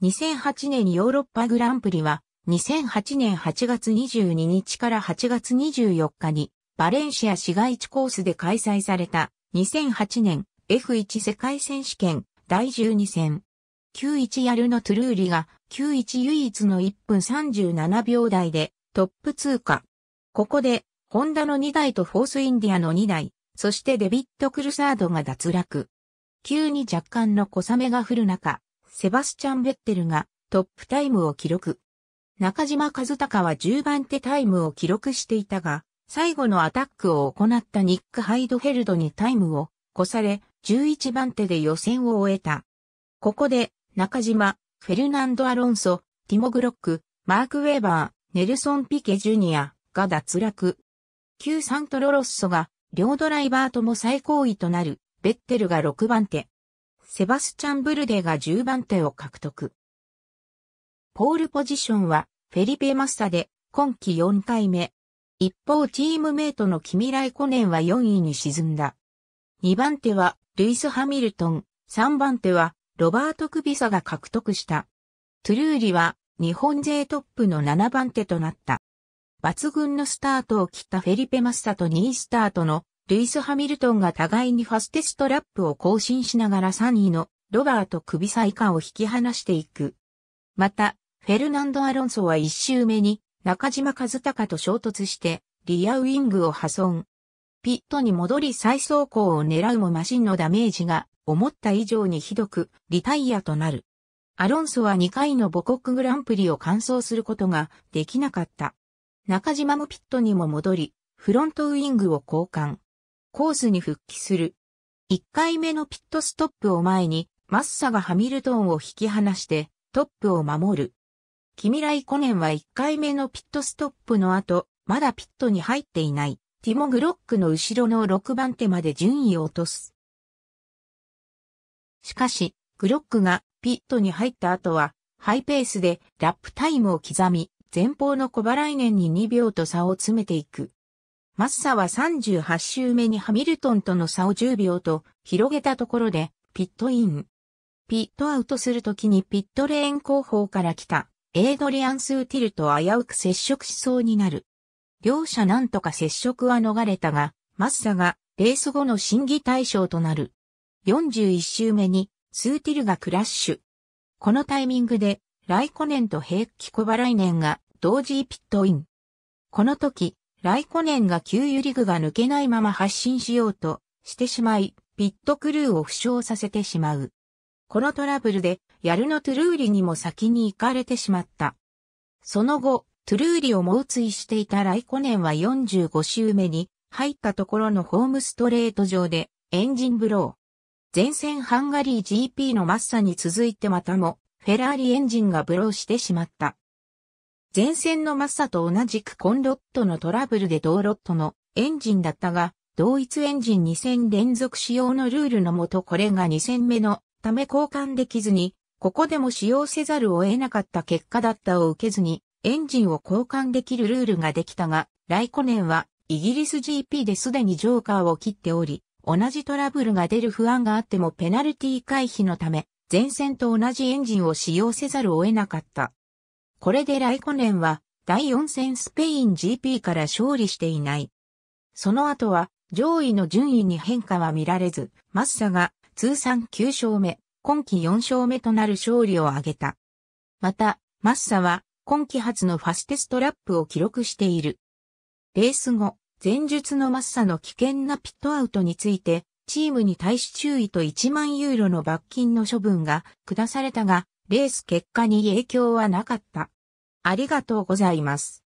2008年ヨーロッパグランプリは、2008年8月22日から8月24日に、バレンシア市街地コースで開催された、2008年 F1 世界選手権第12戦。91ヤルのトゥルーリが、91唯一の1分37秒台で、トップ通過。ここで、ホンダの2台とフォースインディアの2台、そしてデビット・クルサードが脱落。急に若干の小雨が降る中、セバスチャン・ベッテルがトップタイムを記録。中島和孝は10番手タイムを記録していたが、最後のアタックを行ったニック・ハイドヘルドにタイムを越され、11番手で予選を終えた。ここで、中島、フェルナンド・アロンソ、ティモ・グロック、マーク・ウェーバー、ネルソン・ピケ・ジュニアが脱落。旧サントロロッソが、両ドライバーとも最高位となる、ベッテルが6番手。セバスチャン・ブルデが10番手を獲得。ポールポジションはフェリペ・マッサで今季4回目。一方チームメイトのキミライコネンは4位に沈んだ。2番手はルイス・ハミルトン、3番手はロバート・クビサが獲得した。トゥルーリは日本勢トップの7番手となった。抜群のスタートを切ったフェリペ・マッサと2位スタートのルイス・ハミルトンが互いにファステストラップを更新しながら3位のロバート・クビサ下を引き離していく。また、フェルナンド・アロンソは1周目に中島和隆と衝突してリアウィングを破損。ピットに戻り再走行を狙うもマシンのダメージが思った以上にひどくリタイアとなる。アロンソは2回の母国グランプリを完走することができなかった。中島もピットにも戻り、フロントウィングを交換。コースに復帰する。1回目のピットストップを前に、マッサがハミルトンを引き離して、トップを守る。キミライコネンは1回目のピットストップの後、まだピットに入っていない、ティモ・グロックの後ろの6番手まで順位を落とす。しかし、グロックがピットに入った後は、ハイペースでラップタイムを刻み、前方の小バイネンに2秒と差を詰めていく。マッサは38周目にハミルトンとの差を10秒と広げたところでピットイン。ピットアウトするときにピットレーン後方から来たエイドリアン・スーティルと危うく接触しそうになる。両者なんとか接触は逃れたが、マッサがレース後の審議対象となる。41周目にスーティルがクラッシュ。このタイミングでライコネンとヘ気キコバライネンが同時ピットイン。この時、ライコネンが給油リグが抜けないまま発進しようとしてしまい、ピットクルーを負傷させてしまう。このトラブルで、ヤルのトゥルーリにも先に行かれてしまった。その後、トゥルーリを猛追していたライコネンは45周目に入ったところのホームストレート上でエンジンブロー。前線ハンガリー GP のマッサに続いてまたもフェラーリエンジンがブローしてしまった。前線のマッサと同じくコンロットのトラブルで同ロットのエンジンだったが、同一エンジン2 0連続使用のルールのもとこれが2戦目のため交換できずに、ここでも使用せざるを得なかった結果だったを受けずに、エンジンを交換できるルールができたが、ライコネンはイギリス GP ですでにジョーカーを切っており、同じトラブルが出る不安があってもペナルティ回避のため、前線と同じエンジンを使用せざるを得なかった。これでライコネンは第4戦スペイン GP から勝利していない。その後は上位の順位に変化は見られず、マッサが通算9勝目、今季4勝目となる勝利を挙げた。また、マッサは今季初のファステストラップを記録している。レース後、前述のマッサの危険なピットアウトについて、チームに対し注意と1万ユーロの罰金の処分が下されたが、レース結果に影響はなかった。ありがとうございます。